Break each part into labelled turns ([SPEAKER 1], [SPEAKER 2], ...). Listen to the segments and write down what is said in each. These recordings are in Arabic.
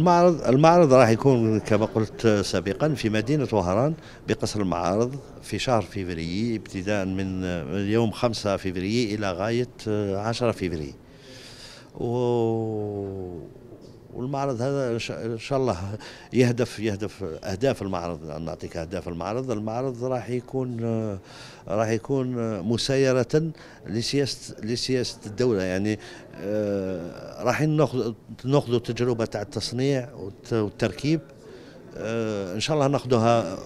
[SPEAKER 1] المعرض المعرض راح يكون كما قلت سابقا في مدينة وهران بقصر المعارض في شهر فيفري ابتداء من يوم 5 فيفري إلى غاية 10 فيفري والمعرض هذا ان شاء الله يهدف يهدف اهداف المعرض نعطيك اهداف المعرض المعرض راح يكون راح يكون مسايره لسياسه لسياسه الدوله يعني آه، راح ناخذ ناخذ تجربه تاع التصنيع والتركيب آه، ان شاء الله ناخذها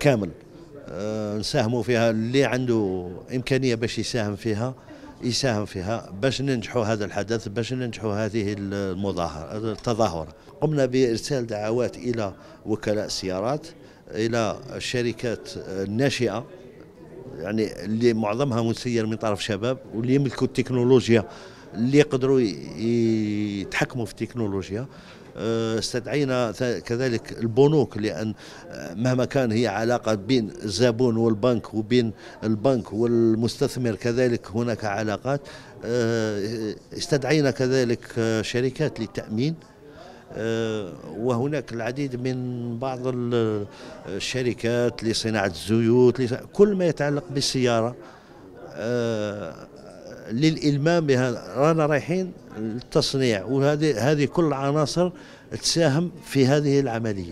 [SPEAKER 1] كامل آه، نساهموا فيها اللي عنده امكانيه باش يساهم فيها يساهم فيها باش ننجحوا هذا الحدث باش ننجحوا هذه المظاهرة التظاهرة قمنا بإرسال دعوات إلى وكلاء السيارات إلى الشركات الناشئة يعني اللي معظمها مسير من طرف شباب واللي يملكوا التكنولوجيا اللي يقدروا يتحكموا في التكنولوجيا آه، استدعينا كذلك البنوك لان آه، مهما كان هي علاقه بين الزبون والبنك وبين البنك والمستثمر كذلك هناك علاقات آه، استدعينا كذلك شركات للتامين وهناك العديد من بعض الشركات لصناعه الزيوت كل ما يتعلق بالسياره للالمام بها رانا رايحين للتصنيع وهذه هذه كل العناصر تساهم في هذه العمليه